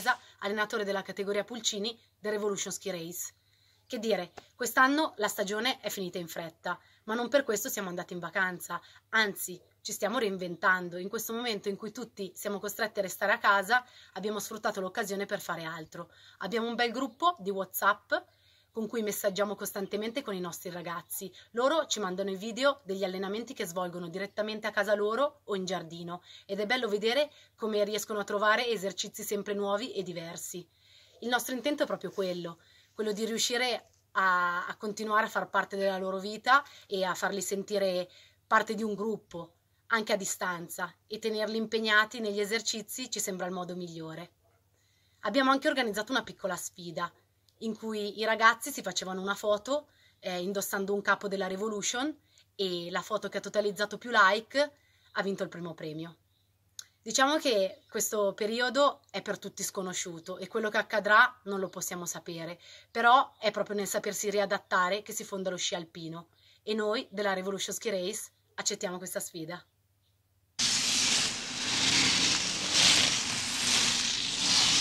Chiesa, allenatore della categoria Pulcini del Revolution Ski Race. Che dire, quest'anno la stagione è finita in fretta, ma non per questo siamo andati in vacanza, anzi ci stiamo reinventando. In questo momento in cui tutti siamo costretti a restare a casa, abbiamo sfruttato l'occasione per fare altro. Abbiamo un bel gruppo di WhatsApp con cui messaggiamo costantemente con i nostri ragazzi. Loro ci mandano i video degli allenamenti che svolgono direttamente a casa loro o in giardino ed è bello vedere come riescono a trovare esercizi sempre nuovi e diversi. Il nostro intento è proprio quello, quello di riuscire a, a continuare a far parte della loro vita e a farli sentire parte di un gruppo, anche a distanza, e tenerli impegnati negli esercizi ci sembra il modo migliore. Abbiamo anche organizzato una piccola sfida in cui i ragazzi si facevano una foto eh, indossando un capo della Revolution e la foto che ha totalizzato più like ha vinto il primo premio. Diciamo che questo periodo è per tutti sconosciuto e quello che accadrà non lo possiamo sapere, però è proprio nel sapersi riadattare che si fonda lo sci alpino e noi della Revolution Ski Race accettiamo questa sfida.